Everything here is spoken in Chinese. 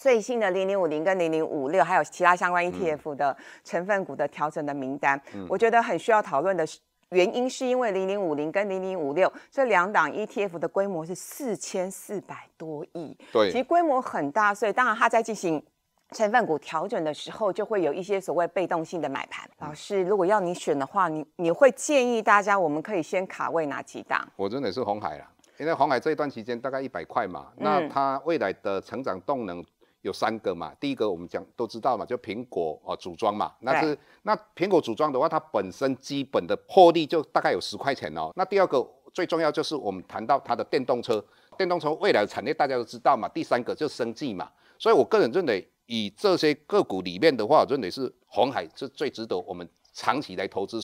最新的零零五零跟零零五六，还有其他相关 ETF 的成分股的调整的名单，我觉得很需要讨论的原因，是因为零零五零跟零零五六这两档 ETF 的规模是四千四百多亿，对，其实规模很大，所以当然它在进行成分股调整的时候，就会有一些所谓被动性的买盘。老师，如果要你选的话，你你会建议大家，我们可以先卡位哪几档？我真的是红海了，因为红海这一段期间大概一百块嘛，那它未来的成长动能。有三个嘛，第一个我们讲都知道嘛，就苹果啊组装嘛，那是那苹果组装的话，它本身基本的获利就大概有十块钱哦。那第二个最重要就是我们谈到它的电动车，电动车未来的产业大家都知道嘛。第三个就生技嘛，所以我个人认为以这些个股里面的话，我认为是红海是最值得我们长期来投资。